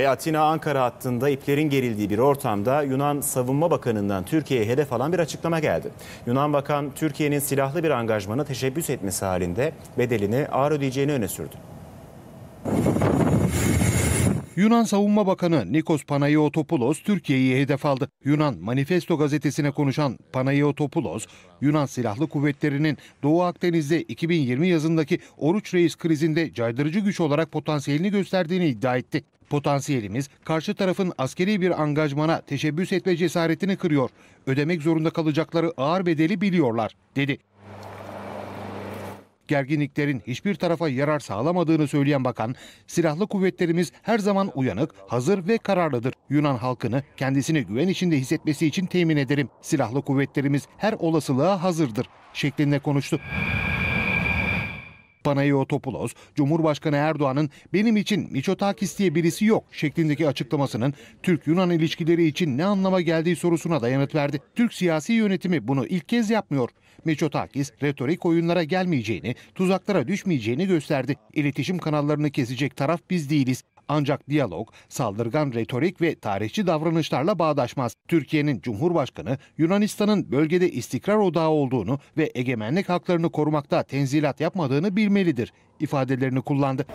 Beatina Ankara hattında iplerin gerildiği bir ortamda Yunan Savunma Bakanı'ndan Türkiye'ye hedef alan bir açıklama geldi. Yunan Bakan Türkiye'nin silahlı bir angajmana teşebbüs etmesi halinde bedelini ağır ödeyeceğini öne sürdü. Yunan Savunma Bakanı Nikos Panayiotopoulos Türkiye'yi hedef aldı. Yunan Manifesto gazetesine konuşan Panayiotopoulos Yunan Silahlı Kuvvetleri'nin Doğu Akdeniz'de 2020 yazındaki Oruç Reis krizinde caydırıcı güç olarak potansiyelini gösterdiğini iddia etti. Potansiyelimiz karşı tarafın askeri bir angajmana teşebbüs etme cesaretini kırıyor. Ödemek zorunda kalacakları ağır bedeli biliyorlar, dedi. Gerginliklerin hiçbir tarafa yarar sağlamadığını söyleyen bakan, silahlı kuvvetlerimiz her zaman uyanık, hazır ve kararlıdır. Yunan halkını kendisini güven içinde hissetmesi için temin ederim. Silahlı kuvvetlerimiz her olasılığa hazırdır şeklinde konuştu. Panayotopoulos, Cumhurbaşkanı Erdoğan'ın benim için Miçotakis diye birisi yok şeklindeki açıklamasının Türk-Yunan ilişkileri için ne anlama geldiği sorusuna da yanıt verdi. Türk siyasi yönetimi bunu ilk kez yapmıyor. Miçotakis retorik oyunlara gelmeyeceğini, tuzaklara düşmeyeceğini gösterdi. İletişim kanallarını kesecek taraf biz değiliz. Ancak diyalog saldırgan retorik ve tarihçi davranışlarla bağdaşmaz. Türkiye'nin Cumhurbaşkanı Yunanistan'ın bölgede istikrar odağı olduğunu ve egemenlik haklarını korumakta tenzilat yapmadığını bilmelidir ifadelerini kullandı.